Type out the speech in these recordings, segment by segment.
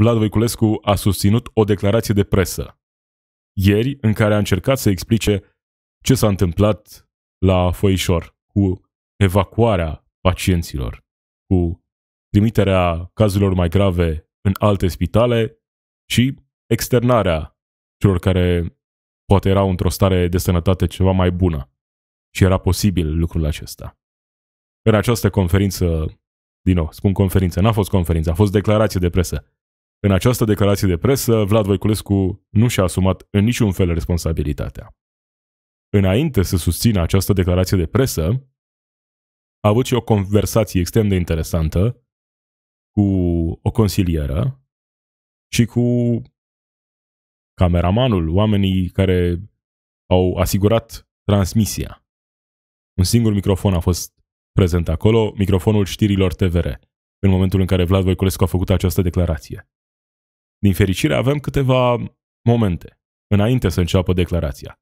Vlad Voiculescu a susținut o declarație de presă ieri în care a încercat să explice ce s-a întâmplat la Foișor cu evacuarea pacienților, cu trimiterea cazurilor mai grave în alte spitale și externarea celor care poate erau într-o stare de sănătate ceva mai bună. Și era posibil lucrul acesta. În această conferință, din nou, spun conferință, n-a fost conferință, a fost declarație de presă. În această declarație de presă, Vlad Voiculescu nu și-a asumat în niciun fel responsabilitatea. Înainte să susțină această declarație de presă, a avut și o conversație extrem de interesantă cu o consilieră și cu cameramanul, oamenii care au asigurat transmisia. Un singur microfon a fost prezent acolo, microfonul știrilor TVR, în momentul în care Vlad Voiculescu a făcut această declarație. Din fericire avem câteva momente înainte să înceapă declarația.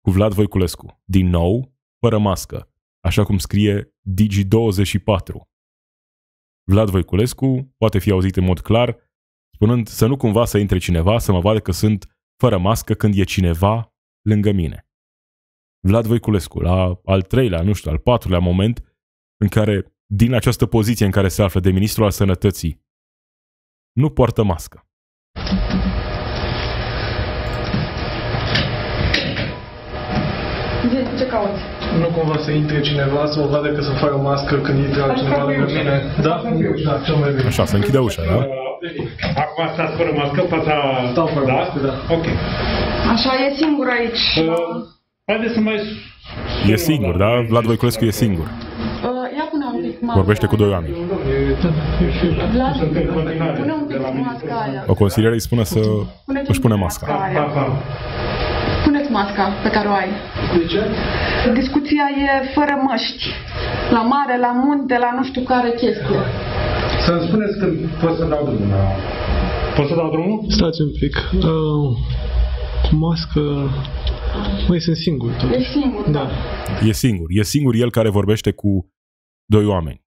Cu Vlad Voiculescu, din nou, fără mască, așa cum scrie Digi24. Vlad Voiculescu poate fi auzit în mod clar, spunând să nu cumva să intre cineva să mă vadă că sunt fără mască când e cineva lângă mine. Vlad Voiculescu, la al treilea, nu știu, al patrulea moment, în care, din această poziție în care se află de ministrul al sănătății, nu poartă mască. De ce cauți? Nu cumva să intre cineva, să o vadă că să fac o mască când intre altcineva lângă mine. Da? Da, cel mai bine. Așa, să închide ușa, da? Acum stați fără mască fața... Stau fără da? mască, da. Ok. Așa, e singur aici. Uh, Haideți să mai... E singur, da? Vlad Voiculescu e singur. Uh, Vorbește cu doi oameni. O consilieră îi spune să își pune masca masca pe care o ai. De ce? Discuția e fără măști. La mare, la munte, la nu știu care chestie. Să-mi spuneți când poți să dau drumul da. Poți să dau drumul? Stați un pic. Uh, cu mască... Măi, sunt singur. Tot. E singur, da. E singur. E singur el care vorbește cu doi oameni.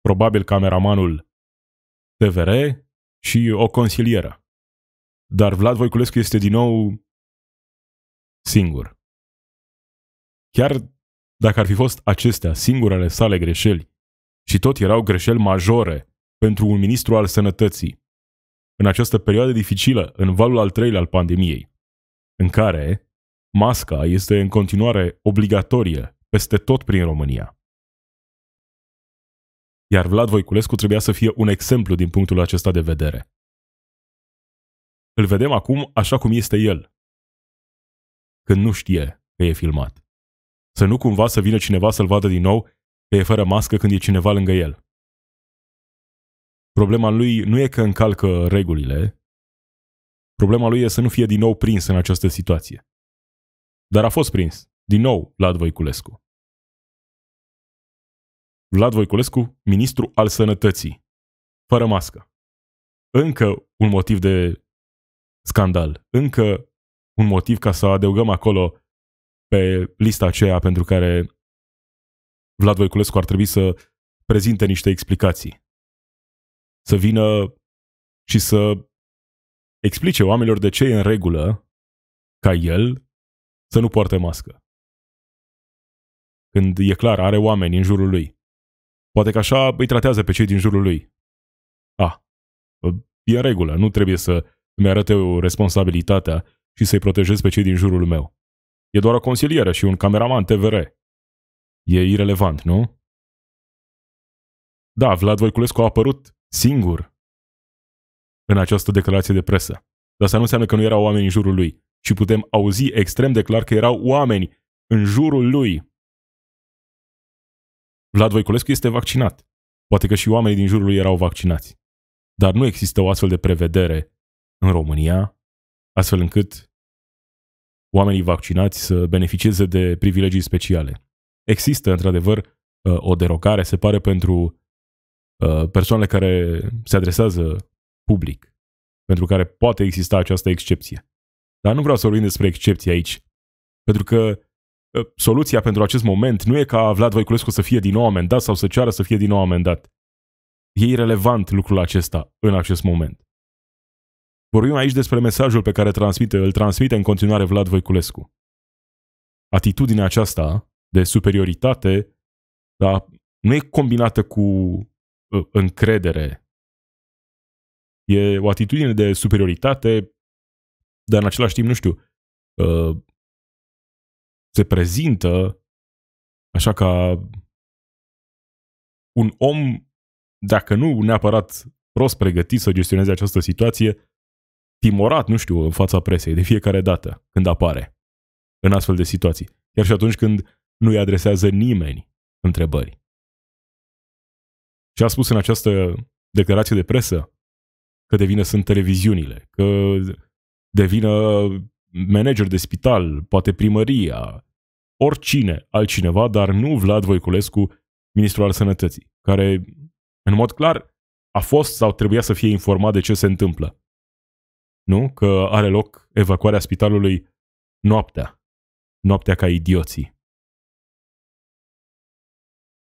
Probabil cameramanul TVR și o consilieră. Dar Vlad Voiculescu este din nou singur. Chiar dacă ar fi fost acestea singurele sale greșeli, și tot erau greșeli majore pentru un ministru al sănătății, în această perioadă dificilă, în valul al treilea al pandemiei, în care masca este în continuare obligatorie peste tot prin România. Iar Vlad Voiculescu trebuia să fie un exemplu din punctul acesta de vedere. Îl vedem acum așa cum este el, când nu știe că e filmat. Să nu cumva să vină cineva să-l vadă din nou că e fără mască când e cineva lângă el. Problema lui nu e că încalcă regulile, problema lui e să nu fie din nou prins în această situație. Dar a fost prins, din nou, Vlad Voiculescu. Vlad Voiculescu, ministru al sănătății, fără mască. Încă un motiv de scandal, încă un motiv ca să adăugăm acolo pe lista aceea pentru care Vlad Voiculescu ar trebui să prezinte niște explicații. Să vină și să explice oamenilor de ce e în regulă ca el să nu poarte mască. Când e clar, are oameni în jurul lui. Poate că așa îi tratează pe cei din jurul lui. A, e în regulă, nu trebuie să mi arate o responsabilitatea și să-i protejez pe cei din jurul meu. E doar o consilieră și un cameraman TVR. E irelevant, nu? Da, Vlad Voiculescu a apărut singur în această declarație de presă. Dar asta nu înseamnă că nu erau oameni în jurul lui. Și putem auzi extrem de clar că erau oameni în jurul lui. Vlad Voiculescu este vaccinat. Poate că și oamenii din jurul lui erau vaccinați. Dar nu există o astfel de prevedere în România, astfel încât oamenii vaccinați să beneficieze de privilegii speciale. Există, într-adevăr, uh, o derogare, se pare, pentru uh, persoanele care se adresează public, pentru care poate exista această excepție. Dar nu vreau să vorbim despre excepție aici, pentru că uh, soluția pentru acest moment nu e ca Vlad Voiculescu să fie din nou amendat sau să ceară să fie din nou amendat. E irrelevant lucrul acesta în acest moment. Vorbim aici despre mesajul pe care transmite, îl transmite în continuare Vlad Voiculescu. Atitudinea aceasta de superioritate da, nu e combinată cu uh, încredere. E o atitudine de superioritate, dar în același timp, nu știu, uh, se prezintă așa ca un om, dacă nu neapărat prost pregătit să gestioneze această situație, timorat, nu știu, în fața presei de fiecare dată când apare în astfel de situații. Chiar și atunci când nu îi adresează nimeni întrebări. Și a spus în această declarație de presă că de vină sunt televiziunile, că de vină manager de spital, poate primăria, oricine altcineva, dar nu Vlad Voiculescu, ministrul al sănătății, care în mod clar a fost sau trebuia să fie informat de ce se întâmplă nu? Că are loc evacuarea spitalului noaptea. Noaptea ca idioții.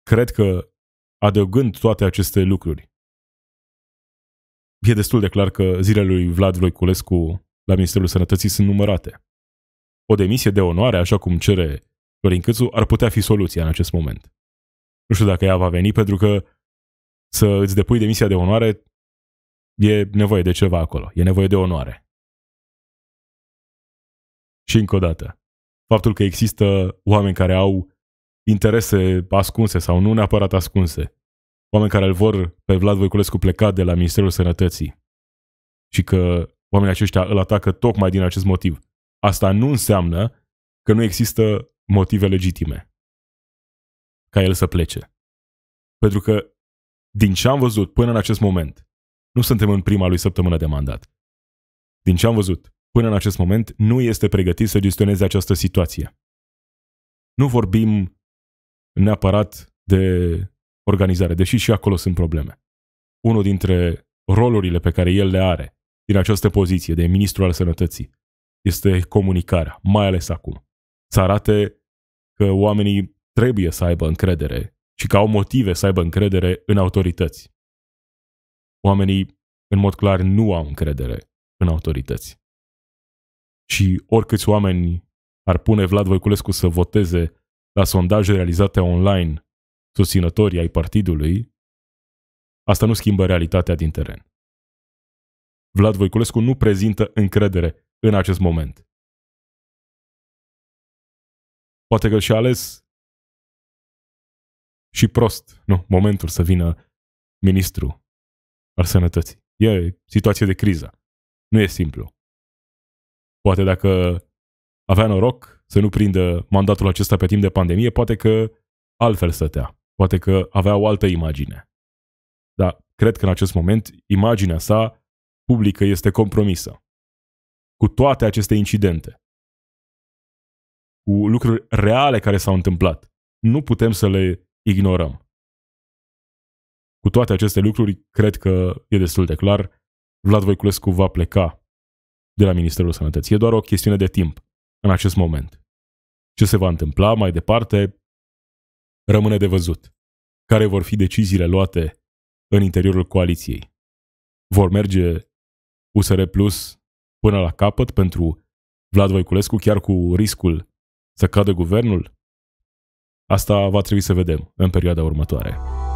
Cred că, adăugând toate aceste lucruri, e destul de clar că zilele lui Vlad Voiculescu la Ministerul Sănătății sunt numărate. O demisie de onoare, așa cum cere Florin Câțu, ar putea fi soluția în acest moment. Nu știu dacă ea va veni, pentru că să îți depui demisia de onoare E nevoie de ceva acolo. E nevoie de onoare. Și încă o dată, faptul că există oameni care au interese ascunse sau nu neapărat ascunse, oameni care îl vor pe Vlad Voiculescu plecat de la Ministerul Sănătății și că oamenii aceștia îl atacă tocmai din acest motiv. Asta nu înseamnă că nu există motive legitime ca el să plece. Pentru că, din ce am văzut până în acest moment, nu suntem în prima lui săptămână de mandat. Din ce am văzut, până în acest moment, nu este pregătit să gestioneze această situație. Nu vorbim neapărat de organizare, deși și acolo sunt probleme. Unul dintre rolurile pe care el le are din această poziție de ministru al sănătății este comunicarea, mai ales acum. Să arate că oamenii trebuie să aibă încredere și că au motive să aibă încredere în autorități oamenii în mod clar nu au încredere în autorități. Și oricâți oameni ar pune Vlad Voiculescu să voteze la sondaje realizate online susținătorii ai partidului, asta nu schimbă realitatea din teren. Vlad Voiculescu nu prezintă încredere în acest moment. Poate că și-a ales și prost, nu, momentul să vină ministru al sănătății. E situație de criză. Nu e simplu. Poate dacă avea noroc să nu prindă mandatul acesta pe timp de pandemie, poate că altfel stătea. Poate că avea o altă imagine. Dar cred că în acest moment imaginea sa publică este compromisă. Cu toate aceste incidente, cu lucruri reale care s-au întâmplat, nu putem să le ignorăm. Cu toate aceste lucruri, cred că e destul de clar, Vlad Voiculescu va pleca de la Ministerul Sănătății. E doar o chestiune de timp în acest moment. Ce se va întâmpla mai departe rămâne de văzut. Care vor fi deciziile luate în interiorul coaliției? Vor merge USR Plus până la capăt pentru Vlad Voiculescu, chiar cu riscul să cadă guvernul? Asta va trebui să vedem în perioada următoare.